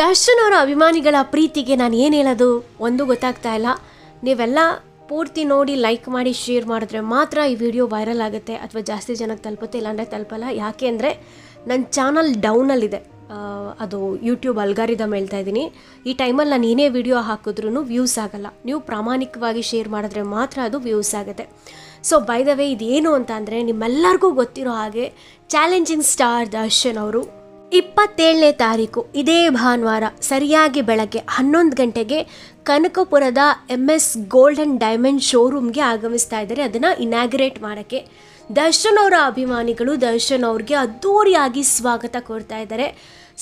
ದರ್ಶನ್ ಅವರ ಅಭಿಮಾನಿಗಳ ಪ್ರೀತಿಗೆ ನಾನು ಏನು ಹೇಳೋದು ಒಂದು ಗೊತ್ತಾಗ್ತಾ ಇಲ್ಲ ನೀವೆಲ್ಲ ಪೂರ್ತಿ ನೋಡಿ ಲೈಕ್ ಮಾಡಿ ಶೇರ್ ಮಾಡಿದ್ರೆ ಮಾತ್ರ ಈ ವಿಡಿಯೋ ವೈರಲ್ ಆಗುತ್ತೆ ಅಥವಾ ಜಾಸ್ತಿ ಜನಕ್ಕೆ ತಲುಪುತ್ತೆ ಇಲ್ಲಾಂದರೆ ತಲುಪಲ್ಲ ಯಾಕೆ ಅಂದರೆ ನನ್ನ ಚಾನಲ್ ಡೌನಲ್ಲಿದೆ ಅದು ಯೂಟ್ಯೂಬ್ ಅಲ್ಗಾರಿದಮ್ ಹೇಳ್ತಾ ಇದ್ದೀನಿ ಈ ಟೈಮಲ್ಲಿ ನಾನು ಏನೇ ವಿಡಿಯೋ ಹಾಕಿದ್ರೂ ವ್ಯೂಸ್ ಆಗಲ್ಲ ನೀವು ಪ್ರಾಮಾಣಿಕವಾಗಿ ಶೇರ್ ಮಾಡಿದ್ರೆ ಮಾತ್ರ ಅದು ವ್ಯೂಸ್ ಆಗುತ್ತೆ ಸೊ ಬೈ ದ ವೇ ಇದೇನು ಅಂತ ಅಂದರೆ ನಿಮ್ಮೆಲ್ಲರಿಗೂ ಗೊತ್ತಿರೋ ಹಾಗೆ ಚಾಲೆಂಜಿಂಗ್ ಸ್ಟಾರ್ ದರ್ಶನ್ ಅವರು ಇಪ್ಪತ್ತೇಳನೇ ತಾರೀಕು ಇದೇ ಭಾನುವಾರ ಸರಿಯಾಗಿ ಬೆಳಗ್ಗೆ ಹನ್ನೊಂದು ಗಂಟೆಗೆ ಕನಕಪುರದ ಎಮ್ ಎಸ್ ಗೋಲ್ಡನ್ ಡೈಮಂಡ್ ಶೋರೂಮ್ಗೆ ಆಗಮಿಸ್ತಾ ಇದ್ದಾರೆ ಅದನ್ನು ಇನಾಗ್ರೇಟ್ ಮಾಡೋಕ್ಕೆ ದರ್ಶನ್ ಅವರ ಅಭಿಮಾನಿಗಳು ದರ್ಶನ್ ಅವ್ರಿಗೆ ಅದ್ಧೂರಿಯಾಗಿ ಸ್ವಾಗತ ಕೊಡ್ತಾ ಇದ್ದಾರೆ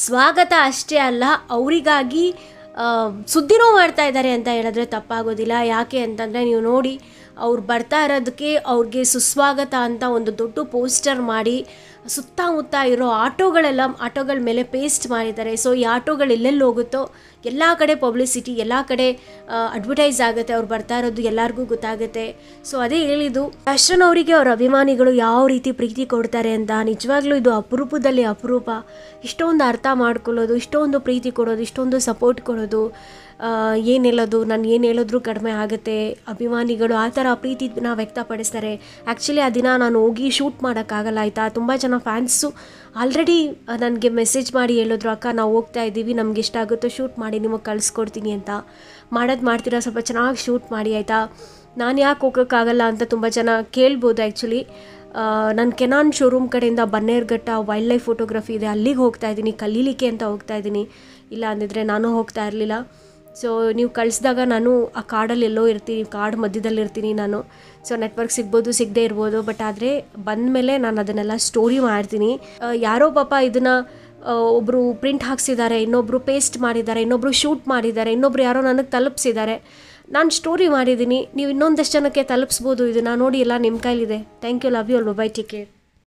ಸ್ವಾಗತ ಅಷ್ಟೇ ಅಲ್ಲ ಅವರಿಗಾಗಿ ಸುದ್ದಿನೂ ಮಾಡ್ತಾ ಇದ್ದಾರೆ ಅಂತ ಹೇಳಿದ್ರೆ ತಪ್ಪಾಗೋದಿಲ್ಲ ಯಾಕೆ ಅಂತಂದರೆ ನೀವು ನೋಡಿ ಅವ್ರು ಬರ್ತಾ ಇರೋದಕ್ಕೆ ಅವ್ರಿಗೆ ಸುಸ್ವಾಗತ ಅಂತ ಒಂದು ದೊಡ್ಡ ಪೋಸ್ಟರ್ ಮಾಡಿ ಸುತ್ತಮುತ್ತ ಇರೋ ಆಟೋಗಳೆಲ್ಲ ಆಟೋಗಳ ಮೇಲೆ ಪೇಸ್ಟ್ ಮಾಡಿದ್ದಾರೆ ಸೊ ಈ ಆಟೋಗಳು ಎಲ್ಲೆಲ್ಲಿ ಹೋಗುತ್ತೋ ಎಲ್ಲ ಕಡೆ ಪಬ್ಲಿಸಿಟಿ ಎಲ್ಲ ಕಡೆ ಅಡ್ವರ್ಟೈಸ್ ಆಗುತ್ತೆ ಅವ್ರು ಬರ್ತಾ ಇರೋದು ಎಲ್ಲರಿಗೂ ಗೊತ್ತಾಗುತ್ತೆ ಸೊ ಅದೇ ಹೇಳಿದ್ದು ಅಶ್ರನ್ ಅವರಿಗೆ ಅವ್ರ ಅಭಿಮಾನಿಗಳು ಯಾವ ರೀತಿ ಪ್ರೀತಿ ಕೊಡ್ತಾರೆ ಅಂತ ನಿಜವಾಗ್ಲೂ ಇದು ಅಪರೂಪದಲ್ಲಿ ಅಪರೂಪ ಇಷ್ಟೊಂದು ಅರ್ಥ ಮಾಡ್ಕೊಳ್ಳೋದು ಇಷ್ಟೊಂದು ಪ್ರೀತಿ ಕೊಡೋದು ಇಷ್ಟೊಂದು ಸಪೋರ್ಟ್ ಕೊಡೋದು ಏನು ಹೇಳೋದು ನಾನು ಏನು ಹೇಳಿದ್ರು ಕಡಿಮೆ ಆಗುತ್ತೆ ಅಭಿಮಾನಿಗಳು ಆ ಥರ ಪ್ರೀತಿನ ವ್ಯಕ್ತಪಡಿಸ್ತಾರೆ ಆ್ಯಕ್ಚುಲಿ ಆ ದಿನ ನಾನು ಹೋಗಿ ಶೂಟ್ ಮಾಡೋಕ್ಕಾಗಲ್ಲ ಆಯಿತಾ ತುಂಬ ಜನ ಫ್ಯಾನ್ಸು ಆಲ್ರೆಡಿ ನನಗೆ ಮೆಸೇಜ್ ಮಾಡಿ ಹೇಳಿದ್ರು ಅಕ್ಕ ನಾವು ಹೋಗ್ತಾ ಇದ್ದೀವಿ ನಮ್ಗೆ ಇಷ್ಟ ಆಗುತ್ತೋ ಶೂಟ್ ಮಾಡಿ ನಿಮಗೆ ಕಳಿಸ್ಕೊಡ್ತೀನಿ ಅಂತ ಮಾಡೋದು ಮಾಡ್ತೀರಾ ಸ್ವಲ್ಪ ಚೆನ್ನಾಗಿ ಶೂಟ್ ಮಾಡಿ ಆಯಿತಾ ನಾನು ಯಾಕೆ ಹೋಗೋಕ್ಕಾಗಲ್ಲ ಅಂತ ತುಂಬ ಜನ ಕೇಳ್ಬೋದು ಆ್ಯಕ್ಚುಲಿ ನಾನು ಕೆನಾನ್ ಶೋರೂಮ್ ಕಡೆಯಿಂದ ಬನ್ನೇರ್ಘಟ್ಟ ವೈಲ್ಡ್ ಲೈಫ್ ಫೋಟೋಗ್ರಫಿ ಇದೆ ಅಲ್ಲಿಗೆ ಹೋಗ್ತಾ ಇದ್ದೀನಿ ಕಲೀಲಿಕ್ಕೆ ಅಂತ ಹೋಗ್ತಾ ಇದ್ದೀನಿ ಇಲ್ಲ ಅಂದಿದ್ರೆ ನಾನು ಹೋಗ್ತಾ ಇರಲಿಲ್ಲ ಸೊ ನೀವು ಕಳಿಸಿದಾಗ ನಾನು ಆ ಕಾರ್ಡಲ್ಲಿ ಎಲ್ಲೋ ಇರ್ತೀನಿ ಕಾರ್ಡ್ ಮಧ್ಯದಲ್ಲಿ ಇರ್ತೀನಿ ನಾನು ಸೊ ನೆಟ್ವರ್ಕ್ ಸಿಗ್ಬೋದು ಸಿಗದೆ ಇರ್ಬೋದು ಬಟ್ ಆದರೆ ಬಂದ ಮೇಲೆ ನಾನು ಅದನ್ನೆಲ್ಲ ಸ್ಟೋರಿ ಮಾಡ್ತೀನಿ ಯಾರೋ ಪಾಪ ಇದನ್ನು ಒಬ್ಬರು ಪ್ರಿಂಟ್ ಹಾಕ್ಸಿದ್ದಾರೆ ಇನ್ನೊಬ್ಬರು ಪೇಸ್ಟ್ ಮಾಡಿದ್ದಾರೆ ಇನ್ನೊಬ್ಬರು ಶೂಟ್ ಮಾಡಿದ್ದಾರೆ ಇನ್ನೊಬ್ರು ಯಾರೋ ನನಗೆ ತಲುಪಿಸಿದ್ದಾರೆ ನಾನು ಸ್ಟೋರಿ ಮಾಡಿದ್ದೀನಿ ನೀವು ಇನ್ನೊಂದಷ್ಟು ಜನಕ್ಕೆ ತಲುಪಿಸ್ಬೋದು ಇದನ್ನು ನೋಡಿ ಎಲ್ಲ ನಿಮ್ಮ ಕೈಲಿದೆ ಥ್ಯಾಂಕ್ ಯು ಲವ್ ಯು ಅಲ್ವ ಬೈ ಟೇಕ್ ಕೇರ್